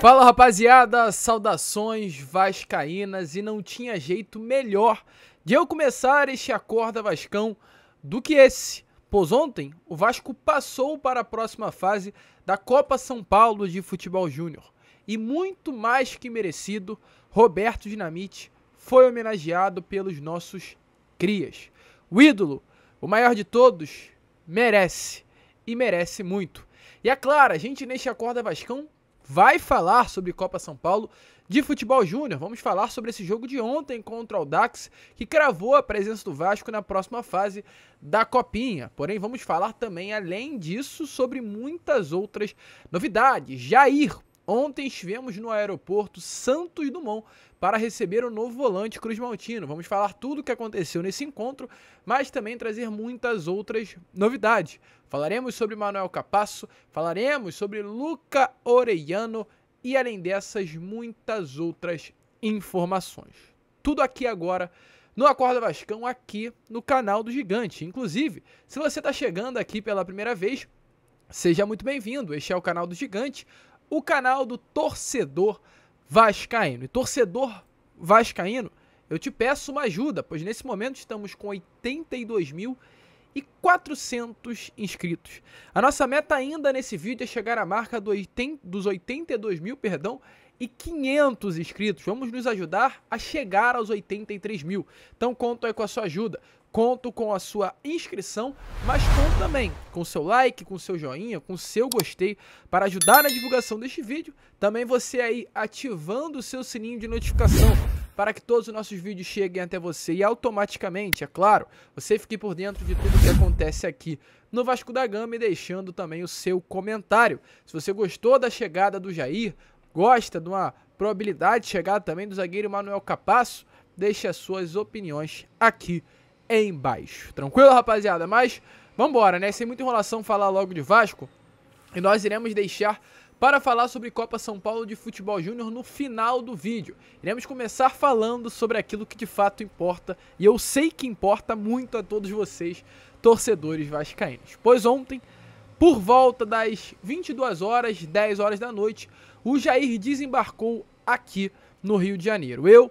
Fala rapaziada, saudações vascaínas e não tinha jeito melhor de eu começar este Acorda Vascão do que esse, pois ontem o Vasco passou para a próxima fase da Copa São Paulo de Futebol Júnior e muito mais que merecido, Roberto Dinamite foi homenageado pelos nossos crias. O ídolo, o maior de todos, merece e merece muito. E é claro, a gente neste Acorda Vascão vai falar sobre Copa São Paulo de futebol júnior. Vamos falar sobre esse jogo de ontem contra o Dax, que cravou a presença do Vasco na próxima fase da Copinha. Porém, vamos falar também, além disso, sobre muitas outras novidades. Jair Ontem estivemos no aeroporto Santos Dumont para receber o novo volante Cruz Maltino. Vamos falar tudo o que aconteceu nesse encontro, mas também trazer muitas outras novidades. Falaremos sobre Manuel Capasso, falaremos sobre Luca Orellano e além dessas muitas outras informações. Tudo aqui agora no Acorda Vascão aqui no canal do Gigante. Inclusive, se você está chegando aqui pela primeira vez, seja muito bem-vindo. Este é o canal do Gigante, o canal do Torcedor Vascaíno. E torcedor Vascaíno, eu te peço uma ajuda, pois nesse momento estamos com 82.400 mil e inscritos. A nossa meta ainda nesse vídeo é chegar à marca do 80, dos 82 mil, perdão, e 500 inscritos. Vamos nos ajudar a chegar aos 83 mil. Então conto aí com a sua ajuda. Conto com a sua inscrição, mas conto também com seu like, com seu joinha, com seu gostei para ajudar na divulgação deste vídeo. Também você aí ativando o seu sininho de notificação para que todos os nossos vídeos cheguem até você e automaticamente, é claro, você fique por dentro de tudo que acontece aqui no Vasco da Gama e deixando também o seu comentário. Se você gostou da chegada do Jair, gosta de uma probabilidade de chegada também do zagueiro Manuel Capasso, deixe as suas opiniões aqui embaixo. Tranquilo, rapaziada? Mas vambora, né? Sem muita enrolação, falar logo de Vasco. E nós iremos deixar para falar sobre Copa São Paulo de Futebol Júnior no final do vídeo. Iremos começar falando sobre aquilo que de fato importa, e eu sei que importa muito a todos vocês, torcedores vascaínos. Pois ontem, por volta das 22 horas, 10 horas da noite, o Jair desembarcou aqui no Rio de Janeiro. Eu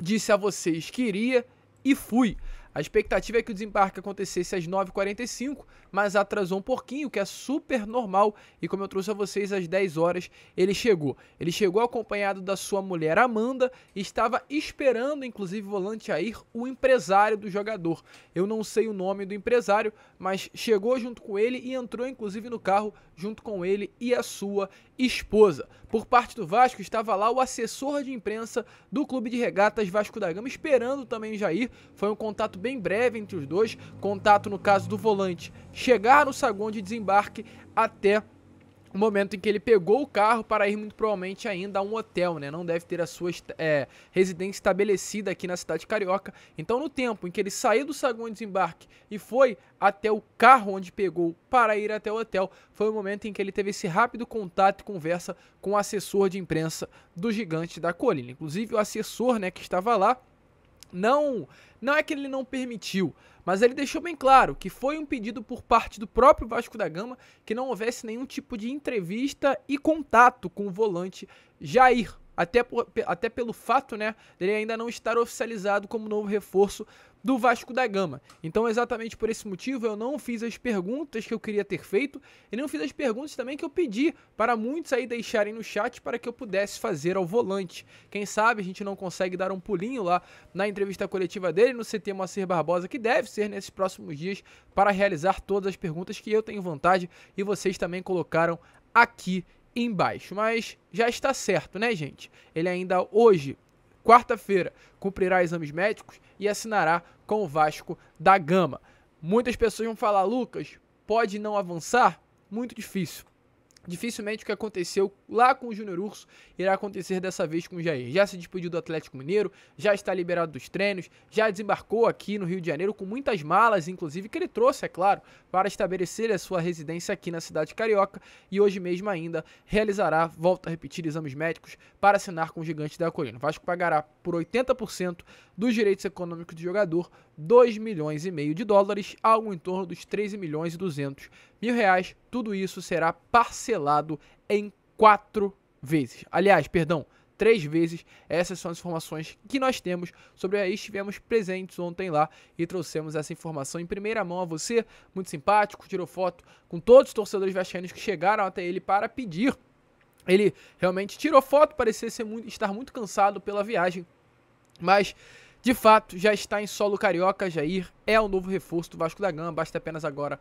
disse a vocês que iria e fui. A expectativa é que o desembarque acontecesse às 9h45, mas atrasou um pouquinho, o que é super normal. E como eu trouxe a vocês, às 10 horas ele chegou. Ele chegou acompanhado da sua mulher Amanda e estava esperando, inclusive, o volante ir, o empresário do jogador. Eu não sei o nome do empresário, mas chegou junto com ele e entrou, inclusive, no carro junto com ele e a sua esposa. Por parte do Vasco, estava lá o assessor de imprensa do Clube de Regatas Vasco da Gama, esperando também Jair. Foi um contato bem breve entre os dois, contato no caso do volante, chegar no saguão de desembarque até o momento em que ele pegou o carro para ir muito provavelmente ainda a um hotel, né? Não deve ter a sua é, residência estabelecida aqui na cidade carioca. Então, no tempo em que ele saiu do saguão de desembarque e foi até o carro onde pegou para ir até o hotel, foi o momento em que ele teve esse rápido contato e conversa com o assessor de imprensa do gigante da colina. Inclusive, o assessor, né, que estava lá, não, não é que ele não permitiu, mas ele deixou bem claro que foi um pedido por parte do próprio Vasco da Gama que não houvesse nenhum tipo de entrevista e contato com o volante Jair, até, por, até pelo fato né, dele ainda não estar oficializado como novo reforço do Vasco da Gama. Então, exatamente por esse motivo, eu não fiz as perguntas que eu queria ter feito e não fiz as perguntas também que eu pedi para muitos aí deixarem no chat para que eu pudesse fazer ao volante. Quem sabe a gente não consegue dar um pulinho lá na entrevista coletiva dele no CT Moacir Barbosa, que deve ser nesses próximos dias para realizar todas as perguntas que eu tenho vontade e vocês também colocaram aqui embaixo. Mas já está certo, né, gente? Ele ainda hoje quarta-feira. Cumprirá exames médicos e assinará com o Vasco da Gama. Muitas pessoas vão falar, Lucas, pode não avançar? Muito difícil. Dificilmente o que aconteceu lá com o Júnior Urso irá acontecer dessa vez com o Jair. Já se despediu do Atlético Mineiro, já está liberado dos treinos, já desembarcou aqui no Rio de Janeiro com muitas malas, inclusive, que ele trouxe, é claro, para estabelecer a sua residência aqui na cidade carioca e hoje mesmo ainda realizará, volta a repetir, exames médicos para assinar com o gigante da Colina. O Vasco pagará por 80% dos direitos econômicos do jogador 2 milhões e meio de dólares, algo em torno dos 13 milhões e 200 mil reais, tudo isso será parcelado em quatro vezes. Aliás, perdão, três vezes. Essas são as informações que nós temos sobre aí. Estivemos presentes ontem lá e trouxemos essa informação em primeira mão a você. Muito simpático, tirou foto com todos os torcedores vascaínos que chegaram até ele para pedir. Ele realmente tirou foto, parecia ser muito, estar muito cansado pela viagem, mas de fato já está em solo carioca. Jair é o novo reforço do Vasco da Gama. Basta apenas agora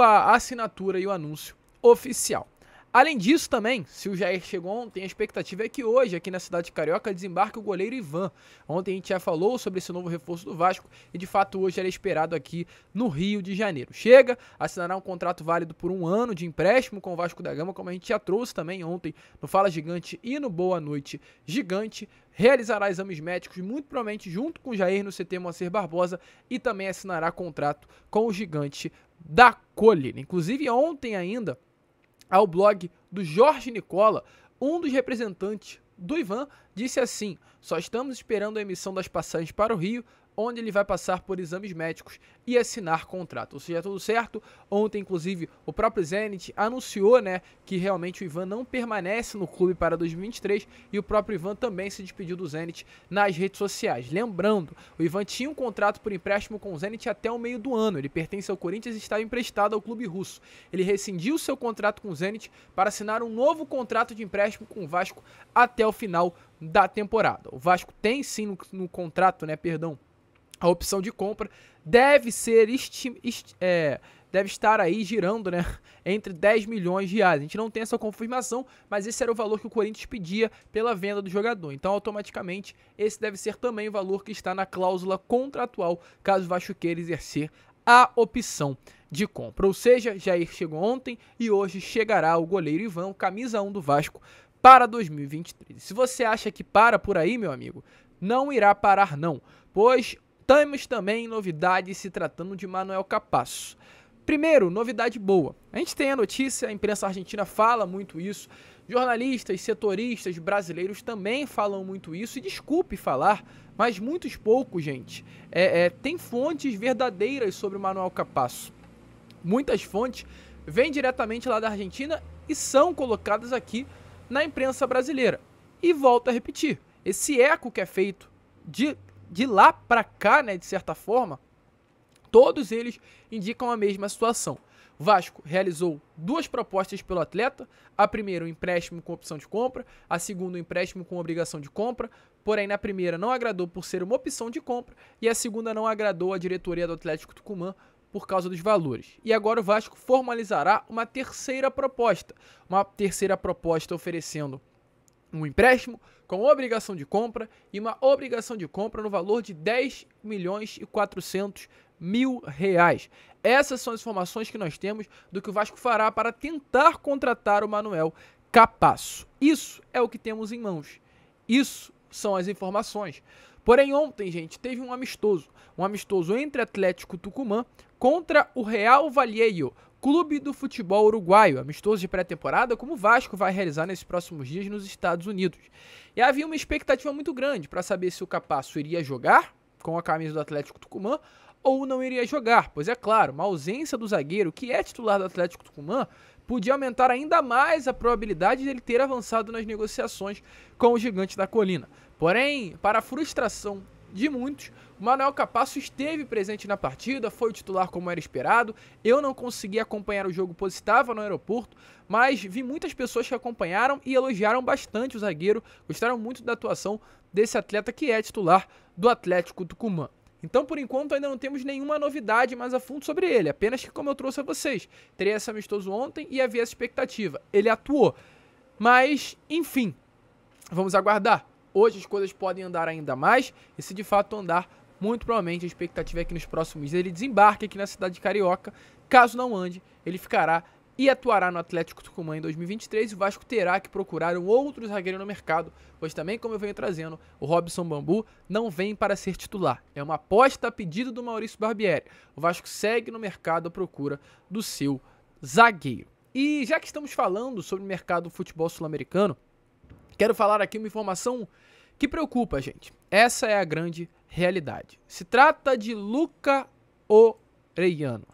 a assinatura e o anúncio oficial. Além disso, também, se o Jair chegou ontem, a expectativa é que hoje, aqui na cidade de Carioca, desembarque o goleiro Ivan. Ontem a gente já falou sobre esse novo reforço do Vasco e, de fato, hoje era esperado aqui no Rio de Janeiro. Chega, assinará um contrato válido por um ano de empréstimo com o Vasco da Gama, como a gente já trouxe também ontem no Fala Gigante e no Boa Noite Gigante realizará exames médicos, muito provavelmente junto com o Jair no CT Moacir Barbosa, e também assinará contrato com o gigante da colheita. Inclusive, ontem ainda, ao blog do Jorge Nicola, um dos representantes do Ivan disse assim: Só estamos esperando a emissão das passagens para o Rio, onde ele vai passar por exames médicos e assinar contrato. Ou seja, tá tudo certo. Ontem, inclusive, o próprio Zenit anunciou né, que realmente o Ivan não permanece no clube para 2023 e o próprio Ivan também se despediu do Zenit nas redes sociais. Lembrando, o Ivan tinha um contrato por empréstimo com o Zenit até o meio do ano. Ele pertence ao Corinthians e estava emprestado ao clube russo. Ele rescindiu seu contrato com o Zenit para assinar um novo contrato de empréstimo com o Vasco até o final da temporada. O Vasco tem sim no, no contrato, né, perdão, a opção de compra deve ser esti, é, deve estar aí girando, né, entre 10 milhões de reais. A gente não tem essa confirmação, mas esse era o valor que o Corinthians pedia pela venda do jogador. Então, automaticamente, esse deve ser também o valor que está na cláusula contratual, caso o Vasco queira exercer a opção de compra. Ou seja, Jair chegou ontem e hoje chegará o goleiro Ivan, camisa 1 do Vasco, para 2023. Se você acha que para por aí, meu amigo, não irá parar não, pois temos também novidades se tratando de Manuel Capasso. Primeiro, novidade boa. A gente tem a notícia, a imprensa argentina fala muito isso, jornalistas, setoristas brasileiros também falam muito isso, e desculpe falar, mas muitos poucos, gente. É, é, tem fontes verdadeiras sobre o Manuel Capasso. Muitas fontes vêm diretamente lá da Argentina e são colocadas aqui na imprensa brasileira. E volto a repetir: esse eco que é feito de de lá para cá, né, de certa forma, todos eles indicam a mesma situação. Vasco realizou duas propostas pelo atleta: a primeira, um empréstimo com opção de compra, a segunda, um empréstimo com obrigação de compra. Porém, na primeira não agradou por ser uma opção de compra e a segunda não agradou a diretoria do Atlético Tucumã por causa dos valores. E agora o Vasco formalizará uma terceira proposta, uma terceira proposta oferecendo um empréstimo com obrigação de compra e uma obrigação de compra no valor de 10 milhões e 400 mil reais. Essas são as informações que nós temos do que o Vasco fará para tentar contratar o Manuel Capasso. Isso é o que temos em mãos. Isso são as informações. Porém, ontem, gente, teve um amistoso. Um amistoso entre Atlético Tucumã contra o Real Vallejo, Clube do Futebol Uruguaio, amistoso de pré-temporada, como o Vasco vai realizar nesses próximos dias nos Estados Unidos. E havia uma expectativa muito grande para saber se o Capasso iria jogar com a camisa do Atlético Tucumã ou não iria jogar, pois é claro, uma ausência do zagueiro, que é titular do Atlético Tucumã, podia aumentar ainda mais a probabilidade dele ter avançado nas negociações com o gigante da colina. Porém, para a frustração de muitos, Manuel Capasso esteve presente na partida, foi titular como era esperado. Eu não consegui acompanhar o jogo, pois estava no aeroporto, mas vi muitas pessoas que acompanharam e elogiaram bastante o zagueiro, gostaram muito da atuação desse atleta que é titular do Atlético Tucumã. Então, por enquanto, ainda não temos nenhuma novidade mais a fundo sobre ele, apenas que, como eu trouxe a vocês, teria esse amistoso ontem e havia essa expectativa. Ele atuou. Mas, enfim, vamos aguardar. Hoje as coisas podem andar ainda mais e se de fato andar, muito provavelmente a expectativa é que nos próximos dias ele desembarque aqui na cidade de Carioca. Caso não ande, ele ficará e atuará no Atlético Tucumã em 2023 e o Vasco terá que procurar um outro zagueiro no mercado, pois também, como eu venho trazendo, o Robson Bambu não vem para ser titular. É uma aposta a pedido do Maurício Barbieri. O Vasco segue no mercado à procura do seu zagueiro. E já que estamos falando sobre o mercado do futebol sul-americano, Quero falar aqui uma informação que preocupa, gente. Essa é a grande realidade. Se trata de Luca Orellano.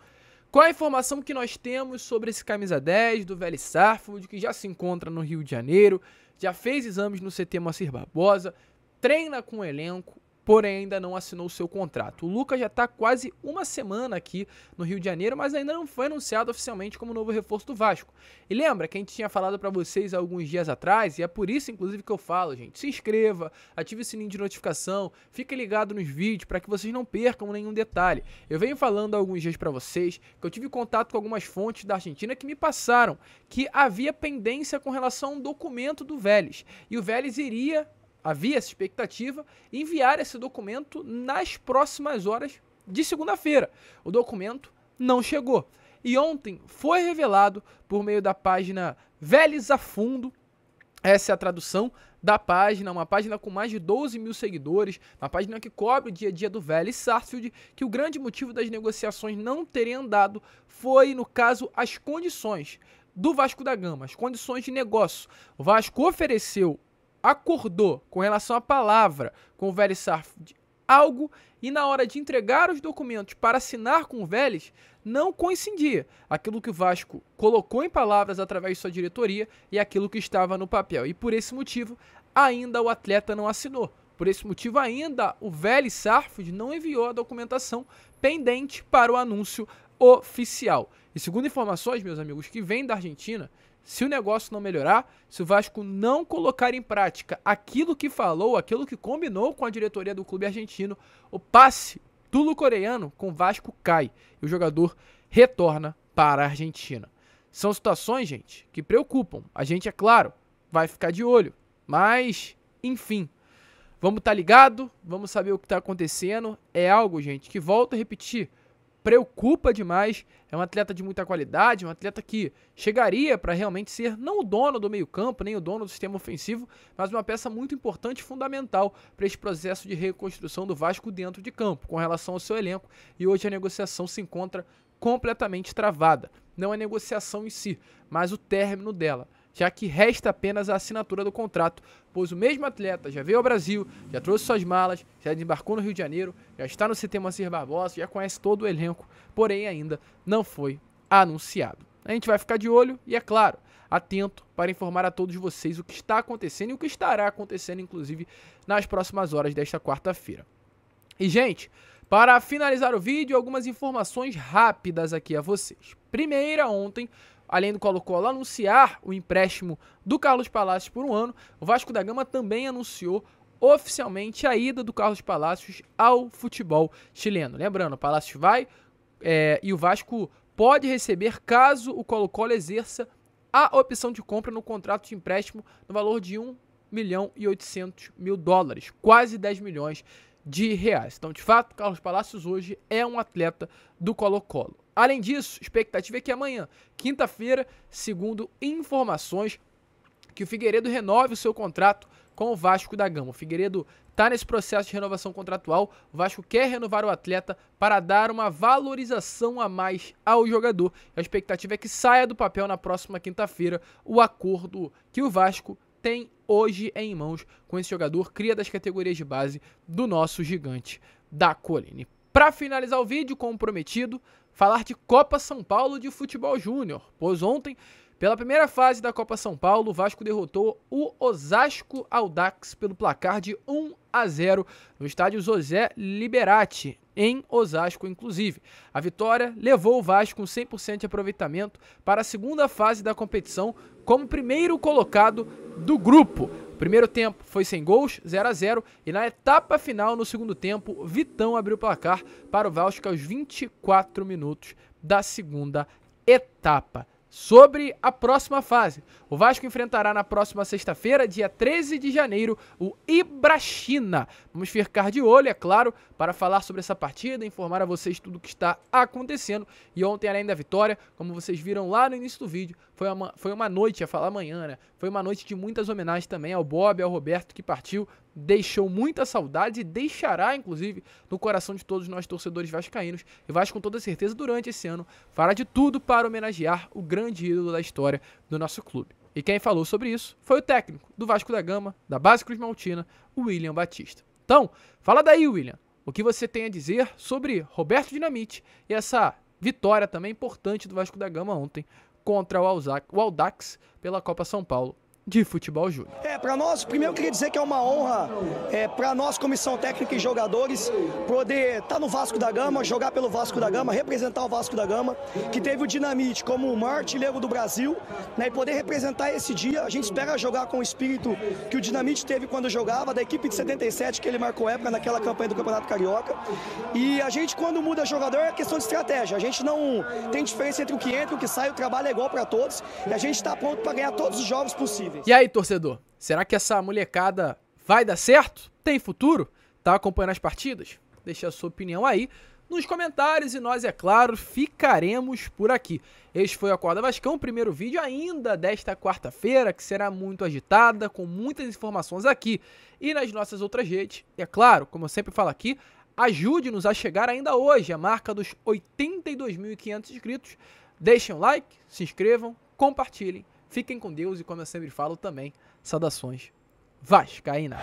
Qual a informação que nós temos sobre esse camisa 10 do Velho Sarfold, que já se encontra no Rio de Janeiro, já fez exames no CT Moacir Barbosa, treina com o elenco porém ainda não assinou seu contrato. O Lucas já está quase uma semana aqui no Rio de Janeiro, mas ainda não foi anunciado oficialmente como novo reforço do Vasco. E lembra que a gente tinha falado para vocês alguns dias atrás, e é por isso inclusive que eu falo, gente, se inscreva, ative o sininho de notificação, fique ligado nos vídeos para que vocês não percam nenhum detalhe. Eu venho falando há alguns dias para vocês que eu tive contato com algumas fontes da Argentina que me passaram que havia pendência com relação a um documento do Vélez, e o Vélez iria havia essa expectativa, enviar esse documento nas próximas horas de segunda-feira. O documento não chegou. E ontem foi revelado por meio da página Veles a Fundo, essa é a tradução da página, uma página com mais de 12 mil seguidores, uma página que cobre o dia a dia do Vélez Sarsfield, que o grande motivo das negociações não terem andado foi, no caso, as condições do Vasco da Gama, as condições de negócio. O Vasco ofereceu acordou com relação à palavra com o Vélez Sarf de algo e na hora de entregar os documentos para assinar com o Vélez, não coincidia aquilo que o Vasco colocou em palavras através de sua diretoria e aquilo que estava no papel. E por esse motivo, ainda o atleta não assinou. Por esse motivo, ainda o Vélez Sarford não enviou a documentação pendente para o anúncio oficial. E segundo informações, meus amigos, que vem da Argentina, se o negócio não melhorar, se o Vasco não colocar em prática aquilo que falou, aquilo que combinou com a diretoria do clube argentino, o passe do coreano com o Vasco cai e o jogador retorna para a Argentina. São situações, gente, que preocupam. A gente, é claro, vai ficar de olho, mas, enfim. Vamos estar tá ligado, vamos saber o que está acontecendo. É algo, gente, que volto a repetir preocupa demais. É um atleta de muita qualidade, um atleta que chegaria para realmente ser não o dono do meio-campo, nem o dono do sistema ofensivo, mas uma peça muito importante fundamental para esse processo de reconstrução do Vasco dentro de campo, com relação ao seu elenco. E hoje a negociação se encontra completamente travada. Não a é negociação em si, mas o término dela já que resta apenas a assinatura do contrato, pois o mesmo atleta já veio ao Brasil, já trouxe suas malas, já desembarcou no Rio de Janeiro, já está no CT Mancir Barbosa, já conhece todo o elenco, porém ainda não foi anunciado. A gente vai ficar de olho e, é claro, atento para informar a todos vocês o que está acontecendo e o que estará acontecendo, inclusive, nas próximas horas desta quarta-feira. E, gente, para finalizar o vídeo, algumas informações rápidas aqui a vocês. Primeira, ontem, além do Colo-Colo anunciar o empréstimo do Carlos Palacios por um ano, o Vasco da Gama também anunciou oficialmente a ida do Carlos Palacios ao futebol chileno. Lembrando, o Palacios vai é, e o Vasco pode receber caso o Colo-Colo exerça a opção de compra no contrato de empréstimo no valor de 1 milhão e 800 mil dólares, quase 10 milhões de reais. Então, de fato, Carlos Palacios hoje é um atleta do Colo-Colo. Além disso, expectativa é que amanhã, quinta-feira, segundo informações, que o Figueiredo renove o seu contrato com o Vasco da Gama. O Figueiredo está nesse processo de renovação contratual. O Vasco quer renovar o atleta para dar uma valorização a mais ao jogador. A expectativa é que saia do papel na próxima quinta-feira o acordo que o Vasco tem hoje em mãos com esse jogador, cria das categorias de base do nosso gigante da Colina. Para finalizar o vídeo, como prometido, falar de Copa São Paulo de futebol júnior, pois ontem, pela primeira fase da Copa São Paulo, o Vasco derrotou o Osasco Aldax pelo placar de 1 a 0 no estádio José Liberati, em Osasco, inclusive. A vitória levou o Vasco com 100% de aproveitamento para a segunda fase da competição como primeiro colocado do grupo. Primeiro tempo foi sem gols, 0 a 0 e na etapa final, no segundo tempo, Vitão abriu o placar para o Vasco aos 24 minutos da segunda etapa. Sobre a próxima fase, o Vasco enfrentará na próxima sexta-feira, dia 13 de janeiro, o Ibrachina. Vamos ficar de olho, é claro, para falar sobre essa partida, informar a vocês tudo o que está acontecendo. E ontem, além da vitória, como vocês viram lá no início do vídeo, foi uma, foi uma noite, ia falar amanhã, né? Foi uma noite de muitas homenagens também ao Bob, ao Roberto que partiu. Deixou muita saudade e deixará, inclusive, no coração de todos nós torcedores vascaínos. E Vasco, com toda certeza, durante esse ano, fará de tudo para homenagear o grande ídolo da história do nosso clube. E quem falou sobre isso foi o técnico do Vasco da Gama, da base Cruz Maltina, William Batista. Então, fala daí, William, o que você tem a dizer sobre Roberto Dinamite e essa vitória também importante do Vasco da Gama ontem contra o Aldax pela Copa São Paulo de Futebol Júnior. É, para nós, primeiro eu queria dizer que é uma honra é, para nós, comissão técnica e jogadores, poder estar tá no Vasco da Gama, jogar pelo Vasco da Gama, representar o Vasco da Gama, que teve o Dinamite como o maior artilheiro do Brasil, né, e poder representar esse dia. A gente espera jogar com o espírito que o Dinamite teve quando jogava, da equipe de 77, que ele marcou época naquela campanha do Campeonato Carioca. E a gente, quando muda jogador, é questão de estratégia. A gente não tem diferença entre o que entra e o que sai, o trabalho é igual para todos, e a gente está pronto para ganhar todos os jogos possíveis incríveis. E aí, torcedor, será que essa molecada vai dar certo? Tem futuro? Tá acompanhando as partidas? Deixe a sua opinião aí nos comentários e nós, é claro, ficaremos por aqui. Este foi o Acorda Vascão, o primeiro vídeo ainda desta quarta-feira, que será muito agitada, com muitas informações aqui e nas nossas outras redes. E é claro, como eu sempre falo aqui, ajude-nos a chegar ainda hoje a marca dos 82.500 inscritos. Deixem um like, se inscrevam, compartilhem Fiquem com Deus e, como eu sempre falo também, saudações Vascaína.